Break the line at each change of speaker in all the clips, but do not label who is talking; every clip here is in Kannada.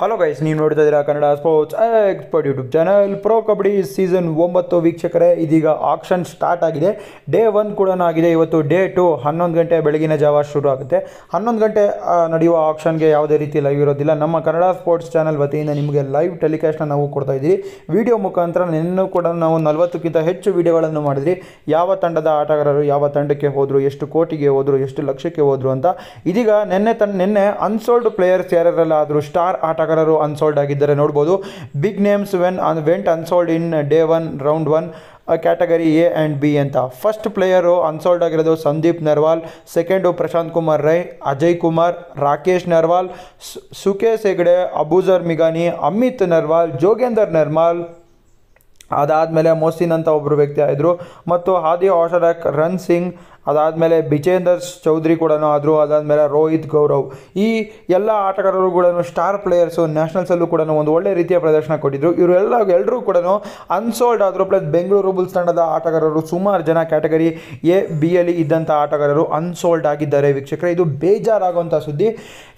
ಹಲೋ ಗೈಸ್ ನೀವು ನೋಡ್ತಾ ಇದ್ದೀರಾ Kannada sports expert YouTube channel pro kabaddi season ಒಂಬತ್ತು ವೀಕ್ಷಕರೇ ಇದೀಗ ಆಕ್ಷನ್ ಸ್ಟಾರ್ಟ್ ಆಗಿದೆ ಡೇ ಒನ್ ಕೂಡ ಆಗಿದೆ ಇವತ್ತು ಡೇ ಟು ಹನ್ನೊಂದು ಗಂಟೆ ಬೆಳಗಿನ ಜಾವ ಶುರು ಆಗುತ್ತೆ ಹನ್ನೊಂದು ಗಂಟೆ ನಡೆಯುವ ಆಕ್ಷನ್ಗೆ ಯಾವುದೇ ರೀತಿ ಲೈವ್ ಇರೋದಿಲ್ಲ ನಮ್ಮ ಕನ್ನಡ ಸ್ಪೋರ್ಟ್ಸ್ ಚಾನಲ್ ವತಿಯಿಂದ ನಿಮಗೆ ಲೈವ್ ಟೆಲಿಕಾಸ್ಟ್ನ ನಾವು ಕೊಡ್ತಾ ಇದ್ದೀವಿ ವಿಡಿಯೋ ಮುಖಾಂತರ ನಿನ್ನೂ ಕೂಡ ನಾವು ನಲವತ್ತಕ್ಕಿಂತ ಹೆಚ್ಚು ವಿಡಿಯೋಗಳನ್ನು ಮಾಡಿದ್ರಿ ಯಾವ ತಂಡದ ಆಟಗಾರರು ಯಾವ ತಂಡಕ್ಕೆ ಹೋದರು ಎಷ್ಟು ಕೋಟಿಗೆ ಹೋದರು ಎಷ್ಟು ಲಕ್ಷಕ್ಕೆ ಹೋದರು ಅಂತ ಇದೀಗ ನಿನ್ನೆ ತನ್ನ ನಿನ್ನೆ ಅನ್ಸೋಲ್ಡ್ ಪ್ಲೇಯರ್ಸ್ ಯಾರಲ್ಲಾದರೂ ಸ್ಟಾರ್ ಆಟ ಆಟಗಾರರು ಅನ್ಸೋಲ್ಡ್ ಆಗಿದ್ದಾರೆ ನೋಡ್ಬೋದು big names when on went unsold in day one round one category A and B ಅಂತ ಫಸ್ಟ್ ಪ್ಲೇಯರು ಅನ್ಸೋಲ್ಡ್ ಆಗಿರೋದು ಸಂದೀಪ್ ನರ್ವಾಲ್ ಸೆಕೆಂಡು ಪ್ರಶಾಂತ್ ಕುಮಾರ್ ರೈ ಅಜಯ್ ಕುಮಾರ್ ರಾಕೇಶ್ ನರ್ವಾಲ್ ಸುಖೇಶ್ ಹೆಗ್ಡೆ ಅಬೂಜರ್ ಮಿಗಾನಿ ಅಮಿತ್ ನರ್ವಾಲ್ ಜೋಗೇಂದರ್ ನರ್ವಾಲ್ ಅದಾದಮೇಲೆ ಮೋಸಿನ್ ಅಂತ ಒಬ್ಬರು ವ್ಯಕ್ತಿ ಆಗಿದ್ದರು ಮತ್ತು ಹಾದಿ ಆಶರಕ್ ರನ್ ಸಿಂಗ್ ಅದಾದಮೇಲೆ ಬಿಜೇಂದರ್ ಚೌಧರಿ ಕೂಡ ಆದರೂ ಅದಾದಮೇಲೆ ರೋಹಿತ್ ಗೌರವ್ ಈ ಎಲ್ಲ ಆಟಗಾರರು ಕೂಡ ಸ್ಟಾರ್ ಪ್ಲೇಯರ್ಸು ನ್ಯಾಷನಲ್ಸಲ್ಲೂ ಕೂಡ ಒಂದು ಒಳ್ಳೆ ರೀತಿಯ ಪ್ರದರ್ಶನ ಕೊಟ್ಟಿದ್ದರು ಇವರೆಲ್ಲ ಎಲ್ಲರೂ ಕೂಡ ಅನ್ಸೋಲ್ಡ್ ಆದರು ಪ್ಲಸ್ ಬೆಂಗಳೂರು ಬುಲ್ಸ್ ತಂಡದ ಆಟಗಾರರು ಸುಮಾರು ಜನ ಕ್ಯಾಟಗರಿ ಎ ಬಿ ಎಲ್ಲಿ ಇದ್ದಂಥ ಆಟಗಾರರು ಅನ್ಸೋಲ್ಡ್ ಆಗಿದ್ದಾರೆ ವೀಕ್ಷಕರೇ ಇದು ಬೇಜಾರಾಗುವಂಥ ಸುದ್ದಿ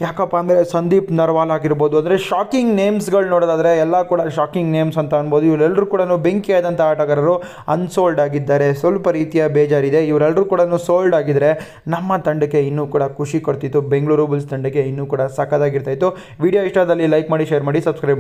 ಯಾಕಪ್ಪ ಅಂದರೆ ಸಂದೀಪ್ ನರ್ವಾಲ್ ಆಗಿರ್ಬೋದು ಅಂದರೆ ಶಾಕಿಂಗ್ ನೇಮ್ಸ್ಗಳು ನೋಡೋದಾದರೆ ಎಲ್ಲ ಕೂಡ ಶಾಕಿಂಗ್ ನೇಮ್ಸ್ ಅಂತ ಅನ್ಬೋದು ಇವರೆಲ್ಲರೂ ಕೂಡ ಬೆಂಕಿ ಆಟಗಾರರು ಅನ್ಸೋಲ್ಡ್ ಆಗಿದ್ದಾರೆ ಸ್ವಲ್ಪ ರೀತಿಯ ಬೇಜಾರಿದೆ ಇವರೆಲ್ಲರೂ ಕೂಡ ಸೋಲ್ಡ್ ಆಗಿದ್ರೆ ನಮ್ಮ ತಂಡಕ್ಕೆ ಇನ್ನೂ ಕೂಡ ಖುಷಿ ಕೊಡ್ತಿತ್ತು ಬೆಂಗಳೂರು ಬುಲ್ಸ್ ತಂಡಕ್ಕೆ ಇನ್ನೂ ಕೂಡ ಸಕ್ಕದಾಗಿರ್ತಾಯಿತ್ತು ವಿಡಿಯೋ ಇಷ್ಟದಲ್ಲಿ ಲೈಕ್ ಮಾಡಿ ಶೇರ್ ಮಾಡಿ ಸಬ್ಸ್ಕ್ರೈಬ್